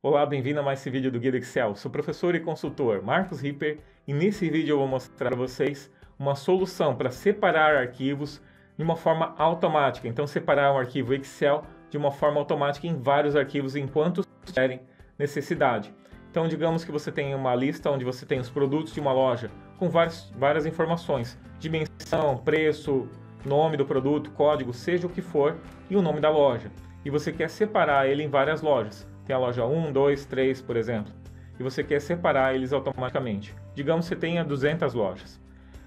Olá, bem-vindo a mais esse vídeo do Guia do Excel. Sou professor e consultor Marcos Ripper e nesse vídeo eu vou mostrar a vocês uma solução para separar arquivos de uma forma automática. Então, separar um arquivo Excel de uma forma automática em vários arquivos enquanto tiverem necessidade. Então, digamos que você tem uma lista onde você tem os produtos de uma loja com várias, várias informações, dimensão, preço, nome do produto, código, seja o que for, e o nome da loja. E você quer separar ele em várias lojas tem a loja 1, 2, 3, por exemplo, e você quer separar eles automaticamente. Digamos que você tenha 200 lojas.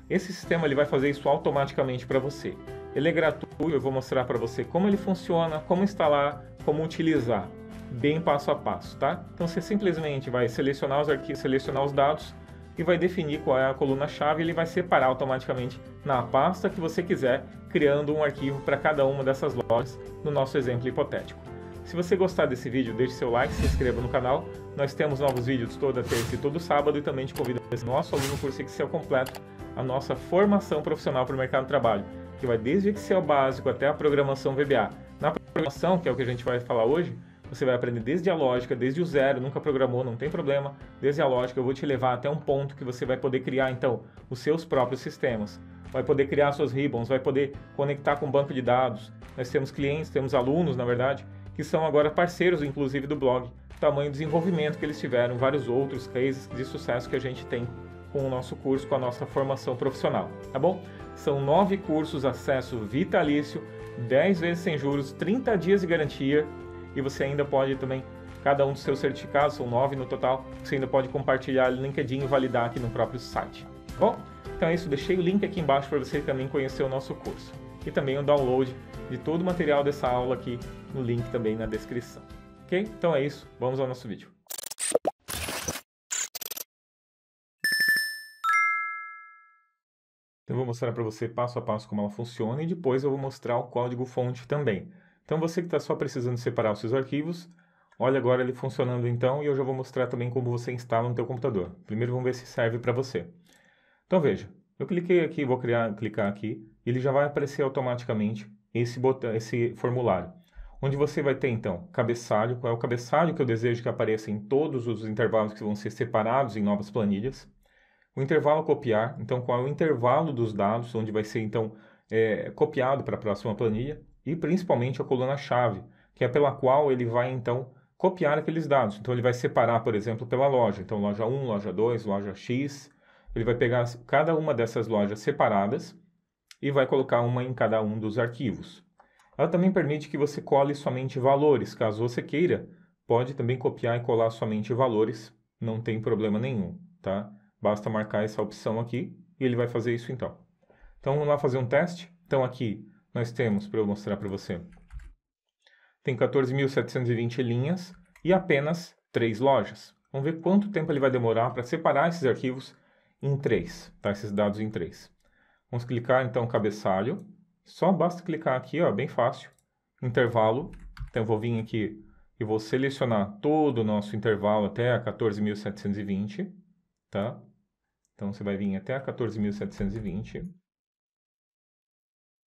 Esse sistema ele vai fazer isso automaticamente para você. Ele é gratuito, eu vou mostrar para você como ele funciona, como instalar, como utilizar, bem passo a passo, tá? Então você simplesmente vai selecionar os arquivos, selecionar os dados e vai definir qual é a coluna-chave, ele vai separar automaticamente na pasta que você quiser, criando um arquivo para cada uma dessas lojas, no nosso exemplo hipotético. Se você gostar desse vídeo, deixe seu like, se inscreva no canal. Nós temos novos vídeos toda terça e todo sábado e também te convido a ser nosso aluno curso Excel completo, a nossa formação profissional para o mercado de trabalho, que vai desde o Excel básico até a programação VBA. Na programação, que é o que a gente vai falar hoje, você vai aprender desde a lógica, desde o zero, nunca programou, não tem problema. Desde a lógica, eu vou te levar até um ponto que você vai poder criar, então, os seus próprios sistemas. Vai poder criar suas ribbons, vai poder conectar com banco de dados. Nós temos clientes, temos alunos, na verdade, que são agora parceiros, inclusive, do blog. Tamanho desenvolvimento que eles tiveram, vários outros cases de sucesso que a gente tem com o nosso curso, com a nossa formação profissional, tá bom? São nove cursos, acesso vitalício, 10 vezes sem juros, 30 dias de garantia e você ainda pode também, cada um dos seus certificados, são nove no total, você ainda pode compartilhar o LinkedIn e validar aqui no próprio site, tá bom? Então é isso, deixei o link aqui embaixo para você também conhecer o nosso curso e também o download de todo o material dessa aula aqui no link também na descrição. Ok? Então é isso, vamos ao nosso vídeo. Então, eu vou mostrar para você passo a passo como ela funciona e depois eu vou mostrar o código fonte também. Então você que está só precisando separar os seus arquivos, olha agora ele funcionando então e eu já vou mostrar também como você instala no teu computador. Primeiro vamos ver se serve para você. Então veja, eu cliquei aqui, vou criar, clicar aqui, ele já vai aparecer automaticamente esse, botão, esse formulário. Onde você vai ter, então, cabeçalho, qual é o cabeçalho que eu desejo que apareça em todos os intervalos que vão ser separados em novas planilhas. O intervalo copiar, então, qual é o intervalo dos dados, onde vai ser, então, é, copiado para a próxima planilha. E, principalmente, a coluna-chave, que é pela qual ele vai, então, copiar aqueles dados. Então, ele vai separar, por exemplo, pela loja. Então, loja 1, loja 2, loja X, ele vai pegar cada uma dessas lojas separadas e vai colocar uma em cada um dos arquivos. Ela também permite que você cole somente valores, caso você queira, pode também copiar e colar somente valores, não tem problema nenhum, tá? Basta marcar essa opção aqui e ele vai fazer isso então. Então vamos lá fazer um teste. Então aqui nós temos, para eu mostrar para você, tem 14.720 linhas e apenas 3 lojas. Vamos ver quanto tempo ele vai demorar para separar esses arquivos em 3, tá? Esses dados em 3. Vamos clicar então cabeçalho. Só basta clicar aqui, ó, bem fácil. Intervalo. Então eu vou vir aqui e vou selecionar todo o nosso intervalo até a 14.720, tá? Então você vai vir até a 14.720.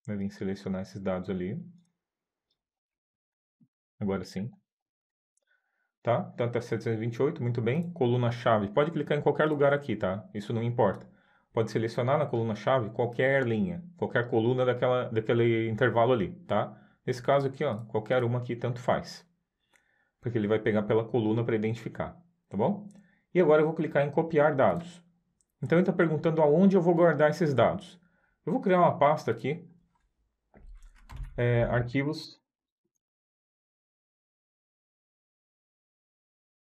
Vai vir selecionar esses dados ali. Agora sim tá? Então, até 728, muito bem. Coluna-chave, pode clicar em qualquer lugar aqui, tá? Isso não importa. Pode selecionar na coluna-chave qualquer linha, qualquer coluna daquela, daquele intervalo ali, tá? Nesse caso aqui, ó, qualquer uma aqui tanto faz. Porque ele vai pegar pela coluna para identificar, tá bom? E agora eu vou clicar em copiar dados. Então ele está perguntando aonde eu vou guardar esses dados. Eu vou criar uma pasta aqui, é, arquivos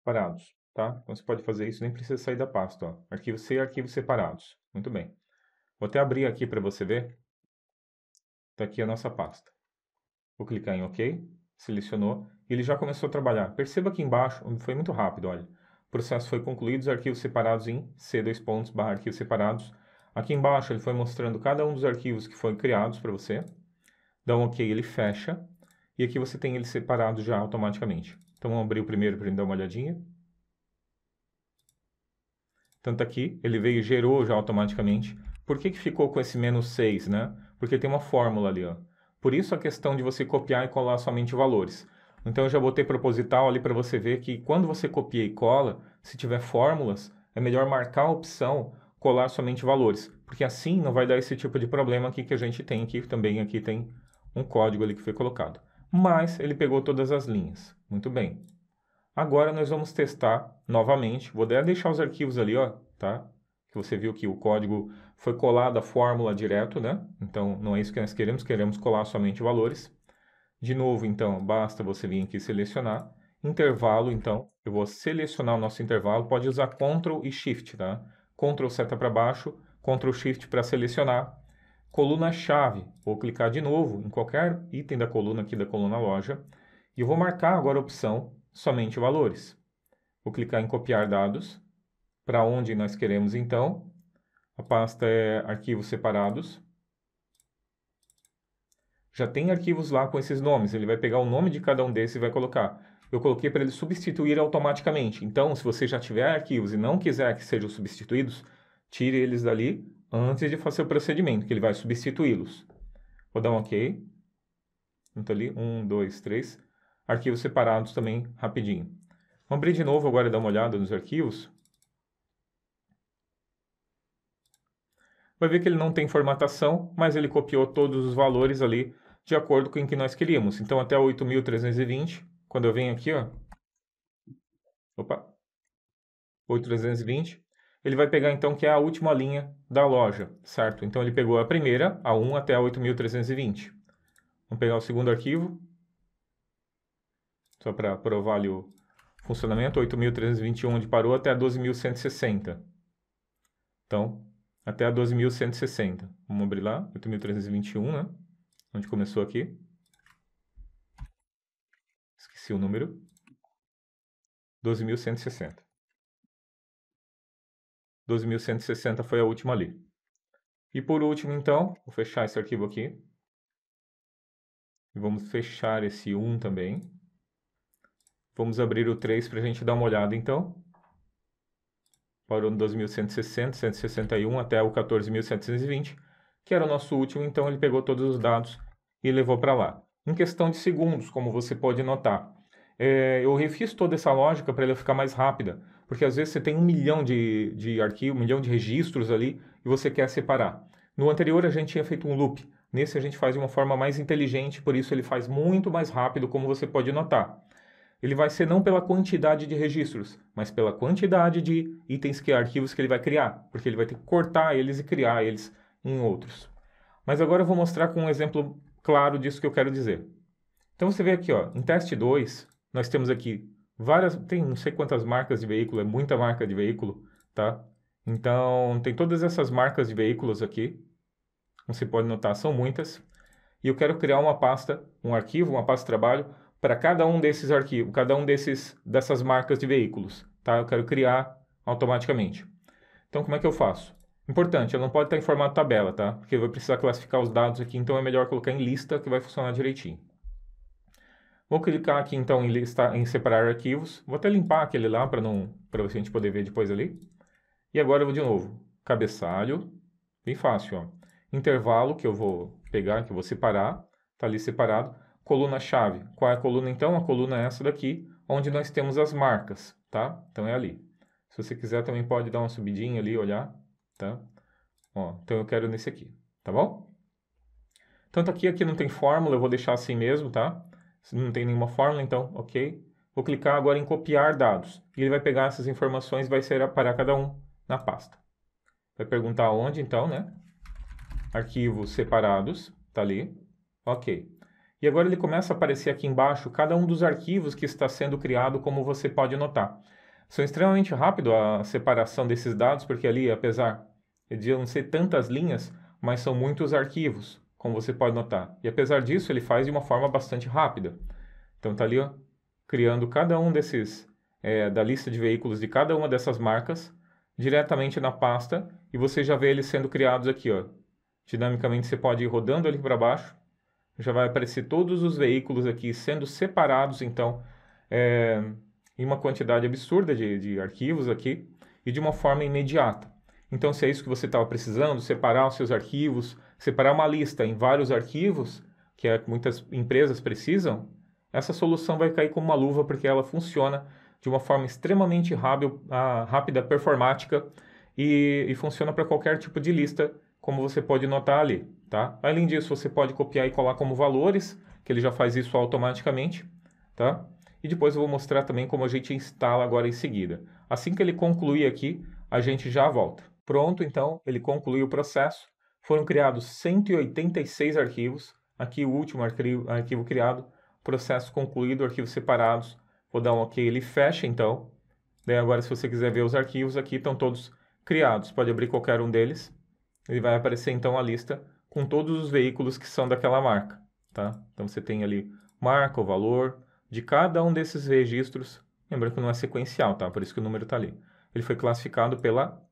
separados, tá? Então você pode fazer isso, nem precisa sair da pasta, ó. Arquivo, C, arquivos separados. Muito bem. Vou até abrir aqui para você ver. Está aqui a nossa pasta. Vou clicar em OK, selecionou, e ele já começou a trabalhar. Perceba aqui embaixo, foi muito rápido, olha. O processo foi concluído, os arquivos separados em C, dois pontos, barra arquivos separados. Aqui embaixo ele foi mostrando cada um dos arquivos que foram criados para você. Dá um OK, ele fecha. E aqui você tem ele separado já automaticamente. Então vamos abrir o primeiro para gente dar uma olhadinha. Tanto aqui, ele veio e gerou já automaticamente. Por que, que ficou com esse menos 6, né? Porque tem uma fórmula ali, ó. Por isso a questão de você copiar e colar somente valores. Então eu já botei proposital ali para você ver que quando você copia e cola, se tiver fórmulas, é melhor marcar a opção colar somente valores, porque assim não vai dar esse tipo de problema aqui que a gente tem aqui, também aqui tem um código ali que foi colocado. Mas ele pegou todas as linhas. Muito bem. Agora nós vamos testar novamente. Vou deixar os arquivos ali, ó, tá? Que você viu que o código foi colado a fórmula direto, né? Então não é isso que nós queremos, queremos colar somente valores. De novo, então, basta você vir aqui selecionar intervalo, então, eu vou selecionar o nosso intervalo, pode usar Ctrl e Shift, tá? Ctrl seta para baixo, Ctrl Shift para selecionar. Coluna chave, vou clicar de novo em qualquer item da coluna aqui da coluna loja. E eu vou marcar agora a opção somente valores. Vou clicar em copiar dados, para onde nós queremos então. A pasta é arquivos separados. Já tem arquivos lá com esses nomes, ele vai pegar o nome de cada um desses e vai colocar eu coloquei para ele substituir automaticamente. Então, se você já tiver arquivos e não quiser que sejam substituídos, tire eles dali antes de fazer o procedimento, que ele vai substituí-los. Vou dar um OK. Então, tá ali, um, dois, três arquivos separados também rapidinho. Vamos abrir de novo agora e dar uma olhada nos arquivos. Vai ver que ele não tem formatação, mas ele copiou todos os valores ali de acordo com o que nós queríamos. Então, até 8.320, quando eu venho aqui, ó, opa, 8.320, ele vai pegar então que é a última linha da loja, certo? Então, ele pegou a primeira, a 1 até a 8.320. Vamos pegar o segundo arquivo, só para provar ali o funcionamento, 8.321 onde parou até a 12.160. Então, até a 12.160. Vamos abrir lá, 8.321, né? Onde começou aqui. Esqueci o número. 12.160. 12.160 foi a última ali. E por último, então, vou fechar esse arquivo aqui. E vamos fechar esse 1 também. Vamos abrir o 3 para a gente dar uma olhada então. Parou no 2160, 161 até o 14720, que era o nosso último, então ele pegou todos os dados e levou para lá. Em questão de segundos, como você pode notar, é, eu refiz toda essa lógica para ela ficar mais rápida, porque às vezes você tem um milhão de, de arquivos, um milhão de registros ali e você quer separar. No anterior a gente tinha feito um loop, nesse a gente faz de uma forma mais inteligente, por isso ele faz muito mais rápido, como você pode notar ele vai ser não pela quantidade de registros, mas pela quantidade de itens que arquivos que ele vai criar, porque ele vai ter que cortar eles e criar eles em outros. Mas agora eu vou mostrar com um exemplo claro disso que eu quero dizer. Então você vê aqui, ó, em teste 2, nós temos aqui várias, tem não sei quantas marcas de veículo, é muita marca de veículo, tá? Então, tem todas essas marcas de veículos aqui. Você pode notar, são muitas. E eu quero criar uma pasta, um arquivo, uma pasta de trabalho para cada um desses arquivos, cada um desses dessas marcas de veículos, tá? Eu quero criar automaticamente. Então, como é que eu faço? Importante, ela não pode estar em formato tabela, tá? Porque eu vou precisar classificar os dados aqui, então é melhor colocar em lista que vai funcionar direitinho. Vou clicar aqui então em, listar, em separar arquivos. Vou até limpar aquele lá para não para a gente poder ver depois ali. E agora eu vou de novo. Cabeçalho, bem fácil, ó. Intervalo que eu vou pegar, que eu vou separar, tá ali separado coluna-chave. Qual é a coluna, então? A coluna é essa daqui, onde nós temos as marcas, tá? Então, é ali. Se você quiser, também pode dar uma subidinha ali, olhar, tá? Ó, então, eu quero nesse aqui, tá bom? Tanto tá aqui, aqui não tem fórmula, eu vou deixar assim mesmo, tá? não tem nenhuma fórmula, então, ok. Vou clicar agora em copiar dados. E ele vai pegar essas informações e vai para cada um na pasta. Vai perguntar onde, então, né? Arquivos separados, tá ali. Ok. E agora ele começa a aparecer aqui embaixo cada um dos arquivos que está sendo criado, como você pode notar. São extremamente rápido a separação desses dados, porque ali, apesar de não ser tantas linhas, mas são muitos arquivos, como você pode notar. E apesar disso, ele faz de uma forma bastante rápida. Então está ali ó, criando cada um desses, é, da lista de veículos de cada uma dessas marcas, diretamente na pasta, e você já vê eles sendo criados aqui. Ó. Dinamicamente você pode ir rodando ali para baixo, já vai aparecer todos os veículos aqui sendo separados, então, é, em uma quantidade absurda de, de arquivos aqui e de uma forma imediata. Então, se é isso que você estava precisando, separar os seus arquivos, separar uma lista em vários arquivos, que é que muitas empresas precisam, essa solução vai cair como uma luva porque ela funciona de uma forma extremamente ah, rápida, performática e, e funciona para qualquer tipo de lista como você pode notar ali, tá? Além disso, você pode copiar e colar como valores, que ele já faz isso automaticamente, tá? E depois eu vou mostrar também como a gente instala agora em seguida. Assim que ele concluir aqui, a gente já volta. Pronto, então, ele concluiu o processo. Foram criados 186 arquivos. Aqui o último arquivo, arquivo criado, processo concluído, arquivos separados. Vou dar um OK, ele fecha então. Daí agora se você quiser ver os arquivos aqui, estão todos criados. Pode abrir qualquer um deles ele vai aparecer então a lista com todos os veículos que são daquela marca, tá? Então você tem ali marca, o valor de cada um desses registros, lembrando que não é sequencial, tá? Por isso que o número está ali. Ele foi classificado pela,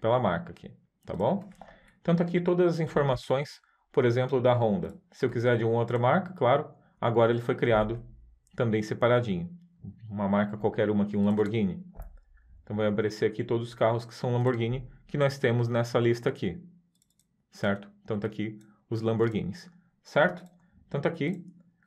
pela marca aqui, tá bom? Então tá aqui todas as informações, por exemplo, da Honda. Se eu quiser de uma outra marca, claro, agora ele foi criado também separadinho. Uma marca qualquer uma aqui, um Lamborghini. Então vai aparecer aqui todos os carros que são Lamborghini que nós temos nessa lista aqui, certo? Então tá aqui os Lamborghinis, certo? Então tá aqui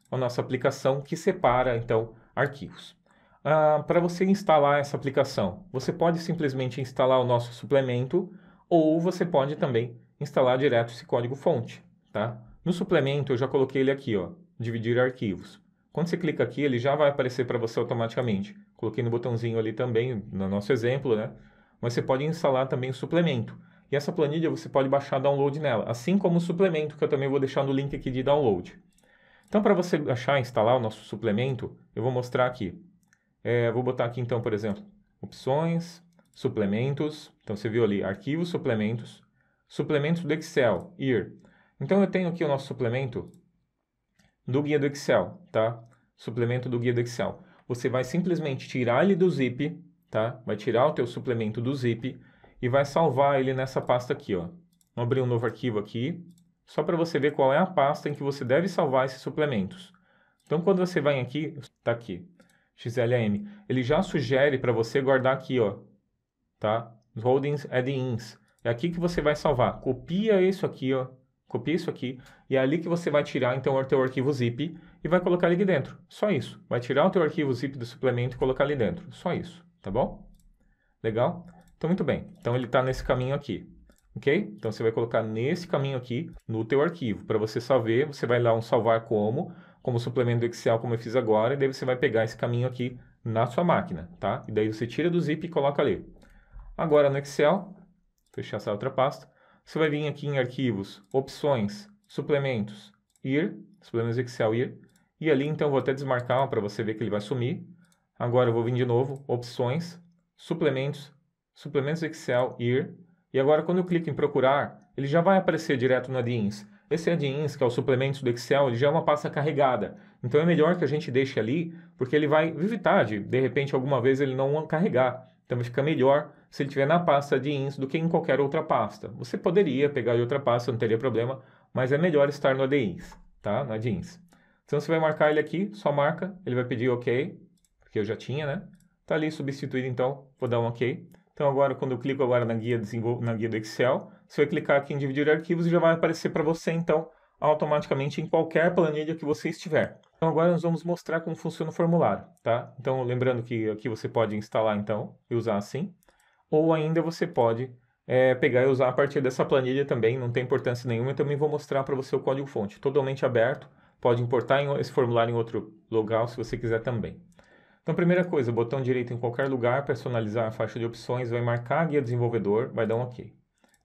a nossa aplicação que separa então arquivos. Ah, para você instalar essa aplicação, você pode simplesmente instalar o nosso suplemento ou você pode também instalar direto esse código fonte, tá? No suplemento eu já coloquei ele aqui, ó, dividir arquivos. Quando você clica aqui, ele já vai aparecer para você automaticamente. Coloquei no botãozinho ali também, no nosso exemplo, né? Mas você pode instalar também o suplemento. E essa planilha você pode baixar download nela, assim como o suplemento que eu também vou deixar no link aqui de download. Então, para você achar e instalar o nosso suplemento, eu vou mostrar aqui. É, vou botar aqui, então, por exemplo, opções, suplementos. Então, você viu ali, arquivos, suplementos, suplementos do Excel, IR. Então, eu tenho aqui o nosso suplemento do guia do Excel, tá? Suplemento do guia do Excel. Você vai simplesmente tirar ele do zip, tá? Vai tirar o teu suplemento do zip e vai salvar ele nessa pasta aqui, ó. Vou abrir um novo arquivo aqui, só para você ver qual é a pasta em que você deve salvar esses suplementos. Então, quando você vai aqui, tá aqui, XLM, ele já sugere para você guardar aqui, ó, tá? Holdings add-ins. É, é aqui que você vai salvar. Copia isso aqui, ó. Copia isso aqui. E é ali que você vai tirar, então, o teu arquivo zip e vai colocar ali dentro. Só isso. Vai tirar o teu arquivo zip do suplemento e colocar ali dentro. Só isso, tá bom? Legal? Então, muito bem. Então, ele está nesse caminho aqui. Ok? Então, você vai colocar nesse caminho aqui no teu arquivo. Para você salvar, você vai lá um salvar como, como suplemento do Excel, como eu fiz agora, e daí você vai pegar esse caminho aqui na sua máquina, tá? E daí você tira do zip e coloca ali. Agora, no Excel, fechar essa outra pasta, você vai vir aqui em arquivos, opções, suplementos, ir, suplementos Excel, ir, e ali, então, vou até desmarcar para você ver que ele vai sumir. Agora, eu vou vir de novo, opções, suplementos, suplementos Excel, IR, e agora quando eu clico em procurar, ele já vai aparecer direto no Adins. Esse ADINS, que é o suplemento do Excel, ele já é uma pasta carregada. Então é melhor que a gente deixe ali, porque ele vai evitar de, de repente, alguma vez ele não carregar. Então fica melhor se ele estiver na pasta Adins do que em qualquer outra pasta. Você poderia pegar de outra pasta, não teria problema, mas é melhor estar no ADINS, tá? No ADINS. Então você vai marcar ele aqui, só marca, ele vai pedir OK, porque eu já tinha, né? Está ali substituído, então vou dar um OK. Então agora, quando eu clico agora na guia, na guia do Excel, você vai clicar aqui em dividir arquivos e já vai aparecer para você, então, automaticamente em qualquer planilha que você estiver. Então agora nós vamos mostrar como funciona o formulário, tá? Então lembrando que aqui você pode instalar então e usar assim, ou ainda você pode é, pegar e usar a partir dessa planilha também, não tem importância nenhuma, eu também vou mostrar para você o código-fonte, totalmente aberto, pode importar esse formulário em outro local se você quiser também. Então, primeira coisa, botão direito em qualquer lugar, personalizar a faixa de opções, vai marcar a guia desenvolvedor, vai dar um OK.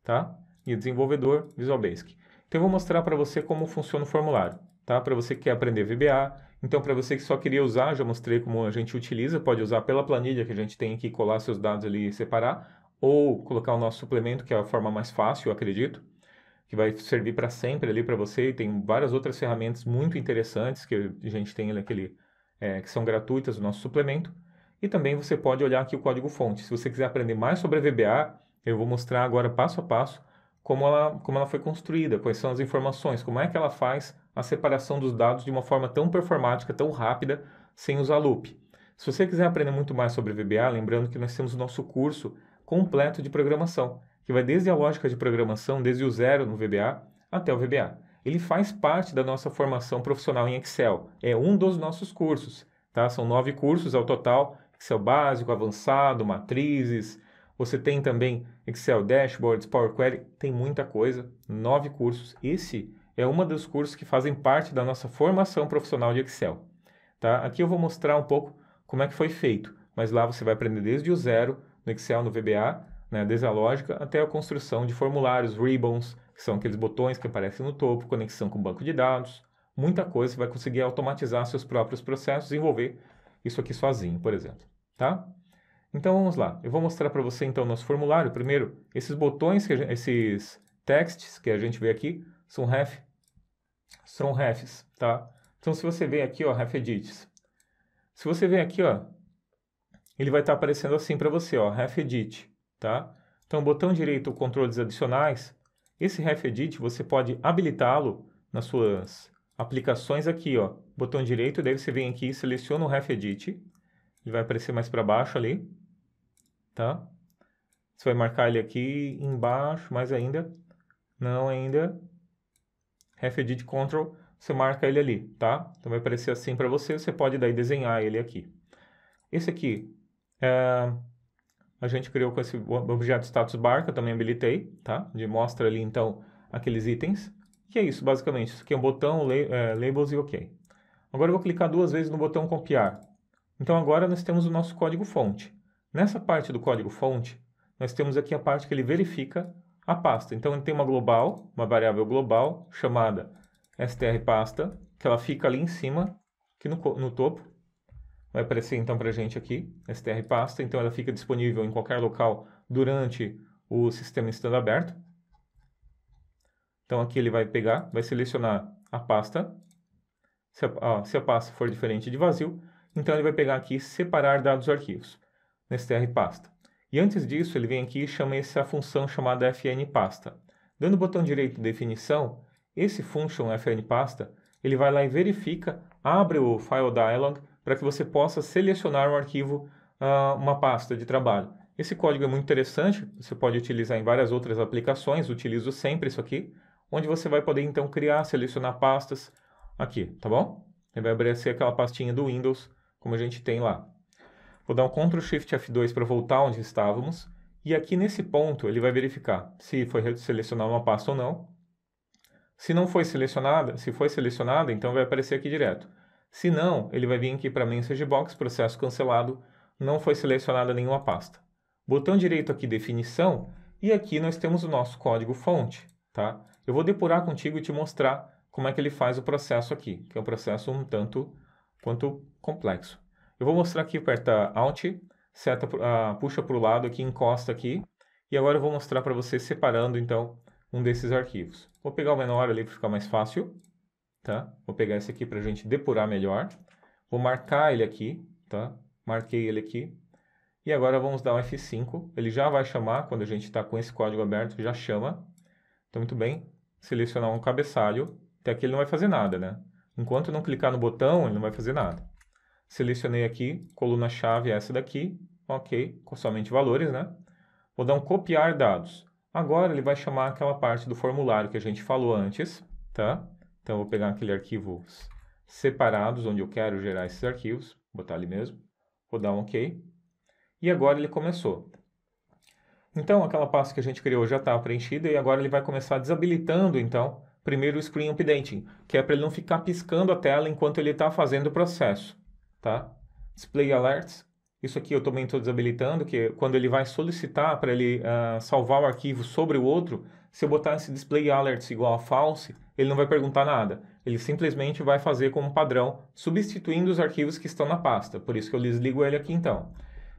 Tá? Guia desenvolvedor, Visual Basic. Então, eu vou mostrar para você como funciona o formulário. Tá? Para você que quer aprender VBA, então para você que só queria usar, já mostrei como a gente utiliza, pode usar pela planilha que a gente tem aqui, colar seus dados ali e separar, ou colocar o nosso suplemento, que é a forma mais fácil, eu acredito que vai servir para sempre ali para você. E tem várias outras ferramentas muito interessantes que a gente tem naquele é, que são gratuitas do nosso suplemento. E também você pode olhar aqui o código-fonte. Se você quiser aprender mais sobre a VBA, eu vou mostrar agora passo a passo como ela, como ela foi construída, quais são as informações, como é que ela faz a separação dos dados de uma forma tão performática, tão rápida, sem usar loop. Se você quiser aprender muito mais sobre VBA, lembrando que nós temos o nosso curso completo de programação, que vai desde a lógica de programação, desde o zero no VBA, até o VBA ele faz parte da nossa formação profissional em Excel. É um dos nossos cursos, tá? São nove cursos ao total: Excel básico, avançado, matrizes. Você tem também Excel dashboards, Power Query, tem muita coisa. Nove cursos. Esse é um dos cursos que fazem parte da nossa formação profissional de Excel. Tá? Aqui eu vou mostrar um pouco como é que foi feito, mas lá você vai aprender desde o zero no Excel, no VBA, né, desde a lógica, até a construção de formulários, ribbons, que são aqueles botões que aparecem no topo, conexão com banco de dados, muita coisa, você vai conseguir automatizar seus próprios processos, desenvolver isso aqui sozinho, por exemplo, tá? Então vamos lá, eu vou mostrar para você então nosso formulário. Primeiro, esses botões, que gente, esses texts que a gente vê aqui, são ref, são refs, tá? Então se você vem aqui, ó, ref edits. Se você vem aqui, ó, ele vai estar tá aparecendo assim para você, ó, ref edit, tá? Então botão direito, controles adicionais, esse RefEdit você pode habilitá-lo nas suas aplicações aqui, ó. Botão direito, daí você vem aqui e seleciona o RefEdit. Ele vai aparecer mais para baixo ali, tá? Você vai marcar ele aqui embaixo, mais ainda. Não ainda. RefEdit Control, você marca ele ali, tá? Então vai aparecer assim para você, você pode daí desenhar ele aqui. Esse aqui, é a gente criou com esse objeto status bar, que eu também habilitei, tá? De mostra ali, então, aqueles itens. E é isso, basicamente. Isso aqui é um botão, é, labels e OK. Agora eu vou clicar duas vezes no botão copiar. Então agora nós temos o nosso código fonte. Nessa parte do código fonte, nós temos aqui a parte que ele verifica a pasta. Então ele tem uma global, uma variável global, chamada str pasta, que ela fica ali em cima, aqui no, no topo, Vai aparecer então para a gente aqui, STR pasta. Então ela fica disponível em qualquer local durante o sistema estando aberto. Então aqui ele vai pegar, vai selecionar a pasta. Se a, ó, se a pasta for diferente de vazio, então ele vai pegar aqui separar dados arquivos, STR pasta. E antes disso, ele vem aqui e chama essa função chamada FN pasta. Dando o botão direito definição, esse function FN pasta, ele vai lá e verifica, abre o file dialog para que você possa selecionar um arquivo, ah, uma pasta de trabalho. Esse código é muito interessante, você pode utilizar em várias outras aplicações, utilizo sempre isso aqui, onde você vai poder então criar, selecionar pastas aqui, tá bom? Ele vai aparecer aquela pastinha do Windows, como a gente tem lá. Vou dar um Ctrl Shift F2 para voltar onde estávamos, e aqui nesse ponto ele vai verificar se foi selecionada uma pasta ou não. Se não foi selecionada, se foi selecionada, então vai aparecer aqui direto se não, ele vai vir aqui para Message Box, processo cancelado, não foi selecionada nenhuma pasta. Botão direito aqui, definição, e aqui nós temos o nosso código fonte, tá? Eu vou depurar contigo e te mostrar como é que ele faz o processo aqui, que é um processo um tanto quanto complexo. Eu vou mostrar aqui, aperta Alt, seta, uh, puxa para o lado aqui, encosta aqui, e agora eu vou mostrar para você separando, então, um desses arquivos. Vou pegar o menor ali para ficar mais fácil tá? Vou pegar esse aqui para a gente depurar melhor. Vou marcar ele aqui, tá? Marquei ele aqui. E agora vamos dar um F5. Ele já vai chamar, quando a gente está com esse código aberto, já chama. Então, muito bem. Selecionar um cabeçalho. Até aqui ele não vai fazer nada, né? Enquanto não clicar no botão, ele não vai fazer nada. Selecionei aqui, coluna-chave é essa daqui. Ok, com somente valores, né? Vou dar um copiar dados. Agora ele vai chamar aquela parte do formulário que a gente falou antes, tá? Então, eu vou pegar aquele arquivo separados, onde eu quero gerar esses arquivos, botar ali mesmo, vou dar um OK. E agora ele começou. Então, aquela pasta que a gente criou já está preenchida e agora ele vai começar desabilitando, então, primeiro o Screen Updating, que é para ele não ficar piscando a tela enquanto ele está fazendo o processo, tá? Display Alerts, isso aqui eu também estou desabilitando, que quando ele vai solicitar para ele uh, salvar o arquivo sobre o outro, se eu botar esse Display Alerts igual a False, ele não vai perguntar nada. Ele simplesmente vai fazer como padrão, substituindo os arquivos que estão na pasta. Por isso que eu desligo ele aqui então.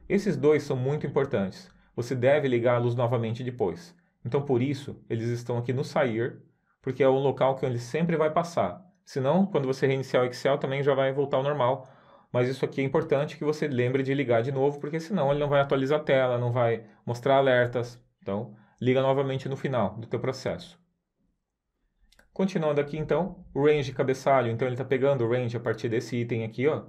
Esses dois são muito importantes. Você deve ligá-los novamente depois. Então, por isso, eles estão aqui no sair, porque é o local que ele sempre vai passar. Senão, quando você reiniciar o Excel, também já vai voltar ao normal. Mas isso aqui é importante que você lembre de ligar de novo, porque senão ele não vai atualizar a tela, não vai mostrar alertas. Então, liga novamente no final do teu processo. Continuando aqui então, o range cabeçalho, então ele está pegando o range a partir desse item aqui, ó.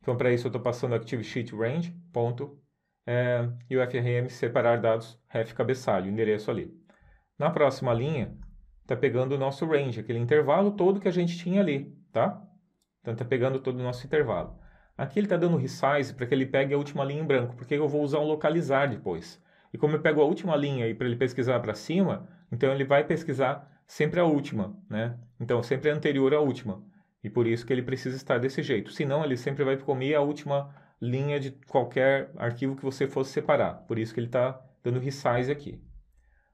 Então para isso eu estou passando active sheet range, ponto, é, e o frm separar dados ref cabeçalho, endereço ali. Na próxima linha, está pegando o nosso range, aquele intervalo todo que a gente tinha ali, tá? Então está pegando todo o nosso intervalo. Aqui ele está dando resize para que ele pegue a última linha em branco, porque eu vou usar um localizar depois. E como eu pego a última linha para ele pesquisar para cima, então ele vai pesquisar sempre a última, né? Então sempre anterior à última. E por isso que ele precisa estar desse jeito. Senão ele sempre vai comer a última linha de qualquer arquivo que você fosse separar. Por isso que ele está dando resize aqui.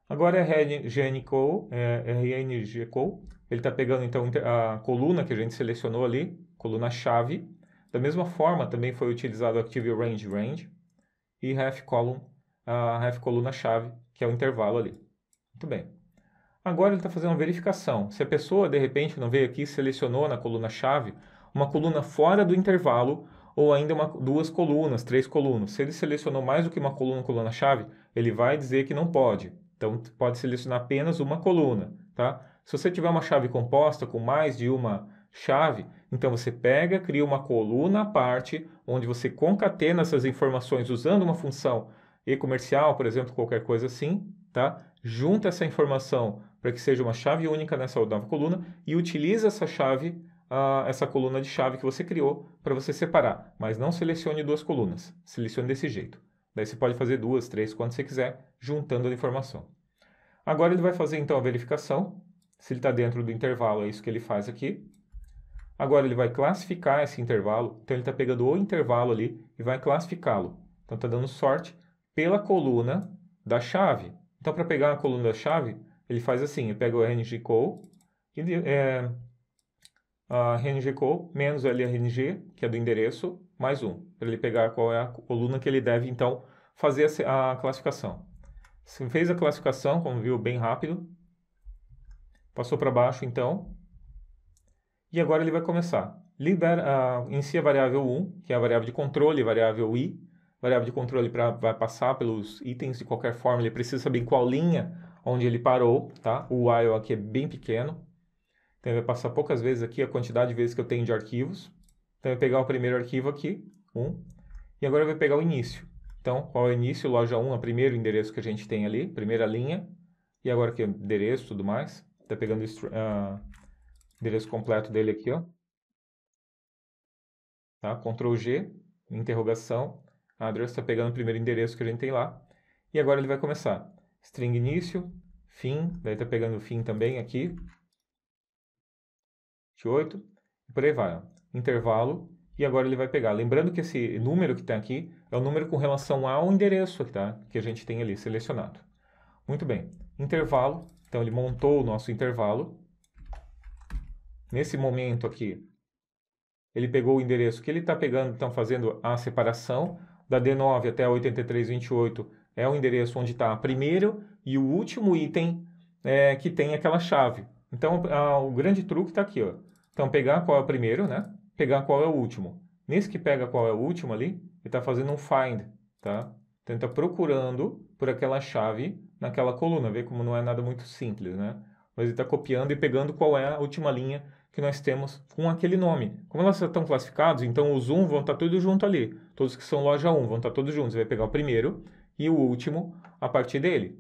Agora RNGCO, é, RNGCO, é, é ele está pegando então a coluna que a gente selecionou ali, coluna-chave. Da mesma forma, também foi utilizado o Active Range Range e ref column, a ref coluna-chave, que é o intervalo ali. Muito bem. Agora ele está fazendo uma verificação. Se a pessoa, de repente, não veio aqui selecionou na coluna-chave uma coluna fora do intervalo ou ainda uma, duas colunas, três colunas. Se ele selecionou mais do que uma coluna coluna-chave, ele vai dizer que não pode. Então, pode selecionar apenas uma coluna, tá? Se você tiver uma chave composta com mais de uma chave, então você pega, cria uma coluna à parte, onde você concatena essas informações usando uma função e-comercial, por exemplo, qualquer coisa assim, tá? junta essa informação para que seja uma chave única nessa nova coluna e utiliza essa chave, uh, essa coluna de chave que você criou para você separar. Mas não selecione duas colunas, selecione desse jeito. Daí você pode fazer duas, três, quando você quiser, juntando a informação. Agora ele vai fazer então a verificação, se ele está dentro do intervalo, é isso que ele faz aqui. Agora ele vai classificar esse intervalo, então ele está pegando o intervalo ali e vai classificá-lo. Então está dando sorte pela coluna da chave. Então, para pegar a coluna-chave, ele faz assim, ele pega o rngcall, ele, é, a rngcall menos lrng, que é do endereço, mais um, para ele pegar qual é a coluna que ele deve, então, fazer a, a classificação. fez a classificação, como viu, bem rápido, passou para baixo, então, e agora ele vai começar. Libera, uh, inicia a variável 1, que é a variável de controle, variável i, variável de controle pra, vai passar pelos itens de qualquer forma, ele precisa saber em qual linha onde ele parou, tá? O while aqui é bem pequeno, então ele vai passar poucas vezes aqui a quantidade de vezes que eu tenho de arquivos. Então eu vou pegar o primeiro arquivo aqui, um, e agora eu vou pegar o início. Então, qual é o início? Loja 1 é o primeiro endereço que a gente tem ali, primeira linha, e agora que é endereço e tudo mais. Está pegando o uh, endereço completo dele aqui, ó. Tá? Ctrl G, interrogação, a address está pegando o primeiro endereço que a gente tem lá. E agora ele vai começar. String início, fim, daí está pegando o fim também aqui. 28, e por aí vai. Ó. Intervalo, e agora ele vai pegar. Lembrando que esse número que está aqui é o número com relação ao endereço tá? que a gente tem ali selecionado. Muito bem. Intervalo, então ele montou o nosso intervalo. Nesse momento aqui, ele pegou o endereço que ele está pegando, então fazendo a separação, da D9 até a 8328 é o endereço onde está o primeiro e o último item é, que tem aquela chave. Então, a, o grande truque está aqui. Ó. Então, pegar qual é o primeiro, né? Pegar qual é o último. Nesse que pega qual é o último ali, ele está fazendo um find, tá? Então, está procurando por aquela chave naquela coluna. Vê como não é nada muito simples, né? Mas ele está copiando e pegando qual é a última linha que nós temos com aquele nome. Como elas estão classificados, então os 1 vão estar tá tudo junto ali. Todos que são loja 1 vão estar tá todos juntos. Você vai pegar o primeiro e o último a partir dele,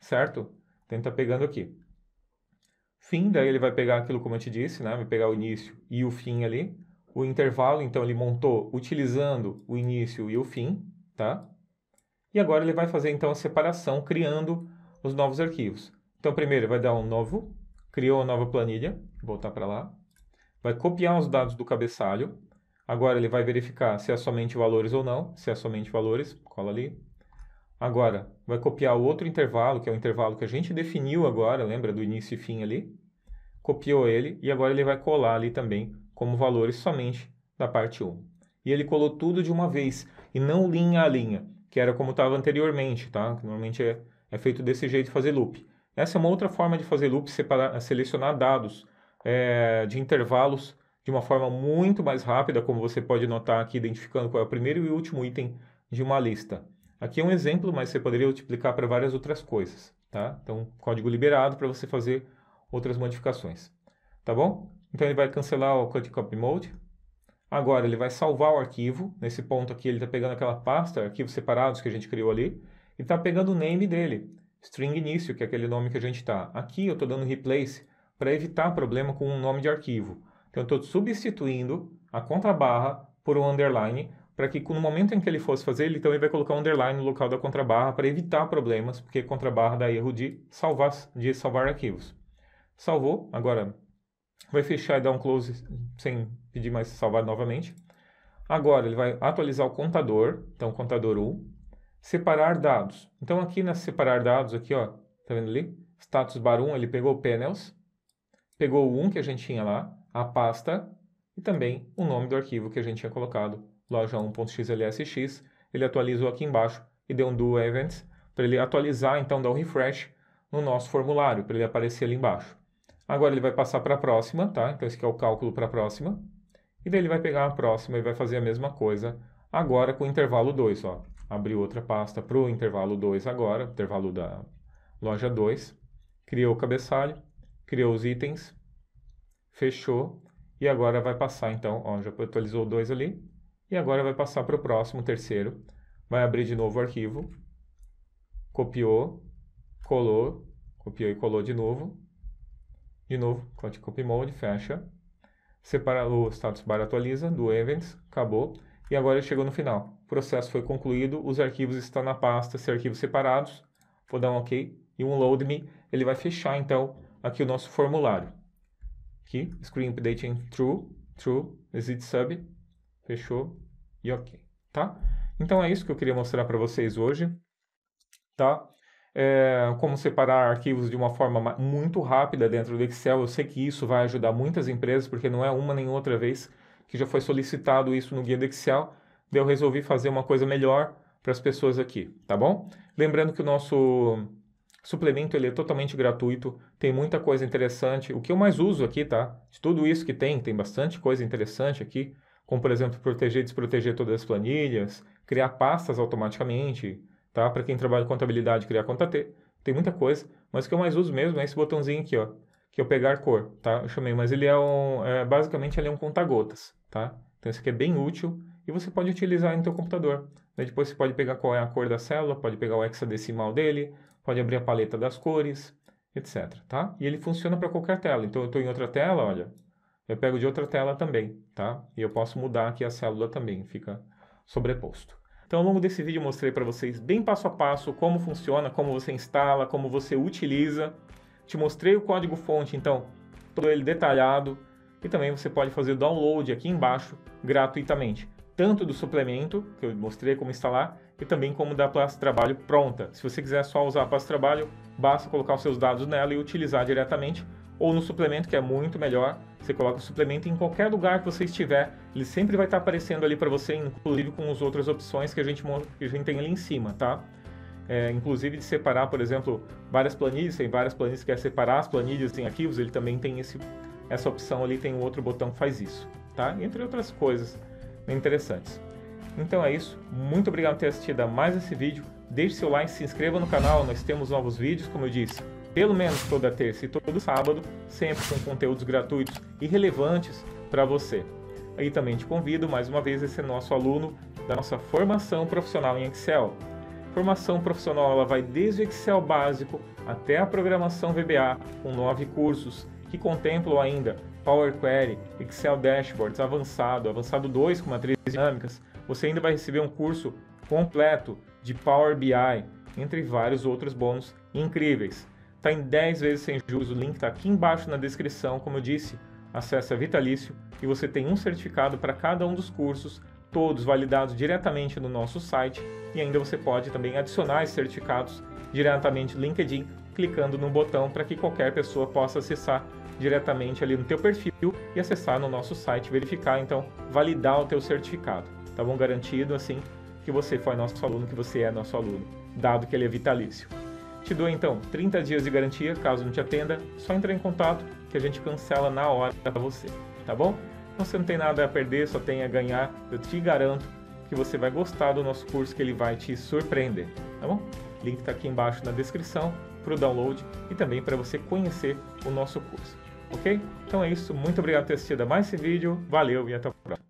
certo? está então pegando aqui. Fim, daí ele vai pegar aquilo como eu te disse, né? Vai pegar o início e o fim ali. O intervalo, então, ele montou utilizando o início e o fim, tá? E agora ele vai fazer, então, a separação, criando os novos arquivos. Então, primeiro, ele vai dar um novo, criou a nova planilha, voltar para lá, vai copiar os dados do cabeçalho. Agora ele vai verificar se é somente valores ou não. Se é somente valores, cola ali. Agora, vai copiar o outro intervalo, que é o intervalo que a gente definiu agora, lembra do início e fim ali? Copiou ele e agora ele vai colar ali também como valores somente da parte 1. E ele colou tudo de uma vez e não linha a linha, que era como estava anteriormente, tá? Normalmente é, é feito desse jeito fazer loop. Essa é uma outra forma de fazer loop, separar, selecionar dados é, de intervalos de uma forma muito mais rápida, como você pode notar aqui, identificando qual é o primeiro e último item de uma lista. Aqui é um exemplo, mas você poderia multiplicar para várias outras coisas, tá? Então, código liberado para você fazer outras modificações, tá bom? Então, ele vai cancelar o Cut Copy Mode. Agora, ele vai salvar o arquivo. Nesse ponto aqui, ele está pegando aquela pasta, arquivos separados que a gente criou ali, e está pegando o name dele, string início, que é aquele nome que a gente está. Aqui, eu estou dando replace, para evitar problema com um nome de arquivo. Então, eu estou substituindo a contrabarra por um underline para que no momento em que ele fosse fazer, ele também vai colocar um underline no local da contrabarra para evitar problemas, porque contrabarra dá erro de salvar, de salvar arquivos. Salvou, agora vai fechar e dar um close sem pedir mais salvar novamente. Agora ele vai atualizar o contador, então contador 1, separar dados. Então aqui na separar dados aqui, ó, tá vendo ali? Status bar 1, ele pegou panels, pegou o 1 que a gente tinha lá, a pasta e também o nome do arquivo que a gente tinha colocado, loja1.xlsx. Ele atualizou aqui embaixo e deu um do events para ele atualizar, então dar um refresh no nosso formulário, para ele aparecer ali embaixo. Agora ele vai passar para a próxima, tá? Então esse aqui é o cálculo para a próxima. E daí ele vai pegar a próxima e vai fazer a mesma coisa agora com o intervalo 2, ó. Abriu outra pasta para o intervalo 2 agora, intervalo da loja 2. Criou o cabeçalho criou os itens, fechou e agora vai passar então, ó, já atualizou dois ali e agora vai passar para o próximo, terceiro, vai abrir de novo o arquivo, copiou, colou, copiou e colou de novo, de novo, copy mode, fecha, separa o status bar atualiza do events, acabou, e agora chegou no final. O processo foi concluído, os arquivos estão na pasta, se arquivos separados, vou dar um ok, e um load me, ele vai fechar então aqui o nosso formulário. Aqui, screen update em true, true, exit sub, fechou e ok, tá? Então é isso que eu queria mostrar para vocês hoje, tá? É, como separar arquivos de uma forma muito rápida dentro do Excel. Eu sei que isso vai ajudar muitas empresas, porque não é uma nem outra vez que já foi solicitado isso no guia do Excel. Daí eu resolvi fazer uma coisa melhor para as pessoas aqui, tá bom? Lembrando que o nosso Suplemento ele é totalmente gratuito, tem muita coisa interessante. O que eu mais uso aqui, tá? De tudo isso que tem, tem bastante coisa interessante aqui, como por exemplo, proteger e desproteger todas as planilhas, criar pastas automaticamente, tá? Para quem trabalha com contabilidade, criar conta T. Tem muita coisa, mas o que eu mais uso mesmo é esse botãozinho aqui, ó, que eu é pegar cor, tá? Eu chamei, mas ele é um, é, basicamente ele é um conta-gotas, tá? Então isso aqui é bem útil e você pode utilizar no teu computador. Né? Depois você pode pegar qual é a cor da célula, pode pegar o hexadecimal dele, pode abrir a paleta das cores, etc. Tá? E ele funciona para qualquer tela. Então eu estou em outra tela, olha, eu pego de outra tela também, tá? E eu posso mudar aqui a célula também, fica sobreposto. Então, ao longo desse vídeo, eu mostrei para vocês bem passo a passo como funciona, como você instala, como você utiliza. Te mostrei o código-fonte, então, todo ele detalhado. E também você pode fazer o download aqui embaixo gratuitamente, tanto do suplemento, que eu mostrei como instalar, e também como da Praça de Trabalho pronta. Se você quiser só usar a Praça de Trabalho, basta colocar os seus dados nela e utilizar diretamente, ou no suplemento, que é muito melhor. Você coloca o suplemento em qualquer lugar que você estiver, ele sempre vai estar aparecendo ali para você, inclusive com as outras opções que a gente, que a gente tem ali em cima, tá? É, inclusive de separar, por exemplo, várias planilhas, tem várias planilhas que quer separar as planilhas em arquivos, ele também tem esse, essa opção ali, tem um outro botão que faz isso, tá? Entre outras coisas interessantes. Então é isso, muito obrigado por ter assistido a mais esse vídeo, deixe seu like, se inscreva no canal, nós temos novos vídeos, como eu disse, pelo menos toda terça e todo sábado, sempre com conteúdos gratuitos e relevantes para você. Aí também te convido mais uma vez a ser nosso aluno da nossa formação profissional em Excel. Formação profissional ela vai desde o Excel básico até a programação VBA, com nove cursos que contemplam ainda Power Query, Excel Dashboards avançado, avançado 2 com matrizes dinâmicas, você ainda vai receber um curso completo de Power BI, entre vários outros bônus incríveis. Está em 10 vezes sem juros, o link está aqui embaixo na descrição, como eu disse, acesse a Vitalício e você tem um certificado para cada um dos cursos, todos validados diretamente no nosso site e ainda você pode também adicionar esses certificados diretamente no LinkedIn, clicando no botão para que qualquer pessoa possa acessar diretamente ali no teu perfil e acessar no nosso site, verificar então, validar o teu certificado. Tá bom? Garantido, assim, que você foi nosso aluno, que você é nosso aluno, dado que ele é vitalício. Te dou, então, 30 dias de garantia, caso não te atenda, só entrar em contato que a gente cancela na hora para você, tá bom? Então, você não tem nada a perder, só tem a ganhar. Eu te garanto que você vai gostar do nosso curso, que ele vai te surpreender, tá bom? Link está aqui embaixo na descrição para o download e também para você conhecer o nosso curso, ok? Então é isso, muito obrigado por ter assistido a mais esse vídeo, valeu e até o próximo.